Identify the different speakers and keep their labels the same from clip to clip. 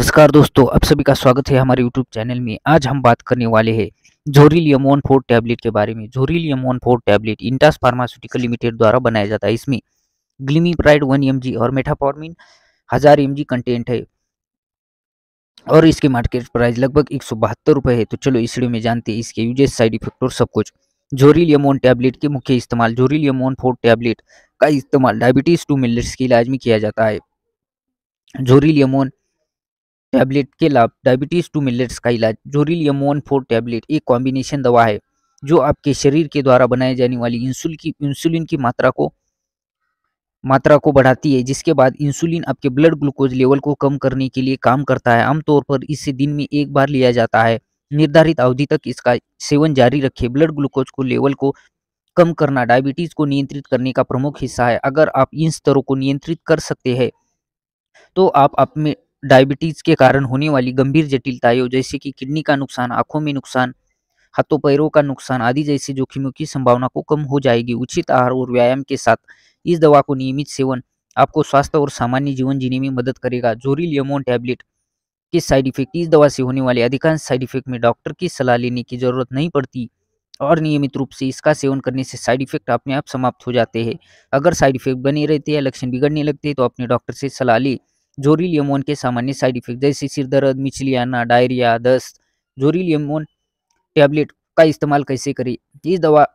Speaker 1: नमस्कार दोस्तों आप सभी का स्वागत है हमारे YouTube चैनल में आज हम बात करने वाले हैं जोरिलियम वन फोर टैबलेट के बारे में जोरिलियम one four tablet Intas pharmaceutical limited द्वारा बनाया जाता है इसमें ग्लिमी प्राइड वन एम और मेठाफॉर्मिन हजार एम कंटेंट है और इसके मार्केट प्राइस लगभग एक सौ है तो चलो इस वीडियो में जानते हैं इसके यूजेस साइड इफेक्ट और सब कुछ जोरिलियम वन टैबलेट के मुख्य इस्तेमाल जोरिलियम वन फोर टैबलेट का इस्तेमाल डायबिटीज टू मिलर्स के इलाज में किया जाता है जोरिलियमोन टैबलेट के लाभ डायबिटीज़ टू मिलेट्स का इलाज जोरिल जोरिलियम वन फोर टैबलेट एक कॉम्बिनेशन दवा है जो आपके शरीर के द्वारा बनाए जाने वाली इंसुल की इंसुलिन की मात्रा को मात्रा को बढ़ाती है जिसके बाद इंसुलिन आपके ब्लड ग्लूकोज लेवल को कम करने के लिए काम करता है आमतौर पर इसे दिन में एक बार लिया जाता है निर्धारित अवधि तक इसका सेवन जारी रखे ब्लड ग्लूकोज को लेवल को कम करना डायबिटीज़ को नियंत्रित करने का प्रमुख हिस्सा है अगर आप इन स्तरों को नियंत्रित कर सकते हैं तो आप, अपने डायबिटीज़ के कारण होने वाली गंभीर जटिलताएं जैसे कि किडनी का नुकसान आंखों में नुकसान हाथों पैरों का नुकसान आदि जैसे जोखिमों की संभावना को कम हो जाएगी उचित आहार और व्यायाम के साथ इस दवा को नियमित सेवन आपको स्वास्थ्य और सामान्य जीवन जीने में मदद करेगा जोरी लियमोन टैबलेट के साइड इफेक्ट इस दवा से होने वाले अधिकांश साइड इफेक्ट में डॉक्टर की सलाह लेने की जरूरत नहीं पड़ती और नियमित रूप से इसका सेवन करने से साइड इफेक्ट अपने आप समाप्त हो जाते हैं अगर साइड इफेक्ट बने रहते या लक्षण बिगड़ने लगते हैं तो अपने डॉक्टर से सलाह लें जोरी लेमोन के सामान्य साइड इफेक्ट जैसे सिर दर्द मिचली आना डायरिया दस्त जोरी लेमोन टैबलेट का इस्तेमाल कैसे करें इस दवा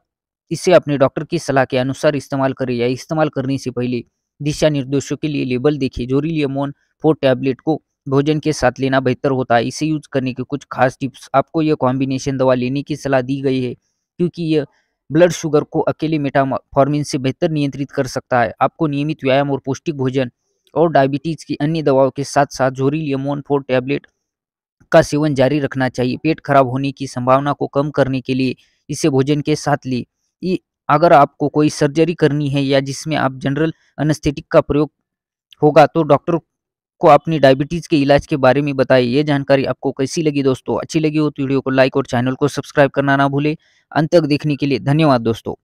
Speaker 1: इसे अपने डॉक्टर की सलाह के अनुसार इस्तेमाल करें या इस्तेमाल करने से पहले दिशा निर्देशों के लिए लेबल देखे जोरी लेमोन फोर टैबलेट को भोजन के साथ लेना बेहतर होता है इसे यूज करने के कुछ खास टिप्स आपको यह कॉम्बिनेशन दवा लेने की सलाह दी गई है क्योंकि यह ब्लड शुगर को अकेले मेटाफॉर्मिन से बेहतर नियंत्रित कर सकता है आपको नियमित व्यायाम और पौष्टिक भोजन और डायबिटीज़ की अन्य दवाओं के साथ साथ जोरी अमोन फोर टैबलेट का सेवन जारी रखना चाहिए पेट खराब होने की संभावना को कम करने के लिए इसे भोजन के साथ ली अगर आपको कोई सर्जरी करनी है या जिसमें आप जनरल अनस्थेटिक का प्रयोग होगा तो डॉक्टर को अपनी डायबिटीज़ के इलाज के बारे में बताए ये जानकारी आपको कैसी लगी दोस्तों अच्छी लगी हो तो वीडियो को लाइक और चैनल को सब्सक्राइब करना ना भूले अंत तक देखने के लिए धन्यवाद दोस्तों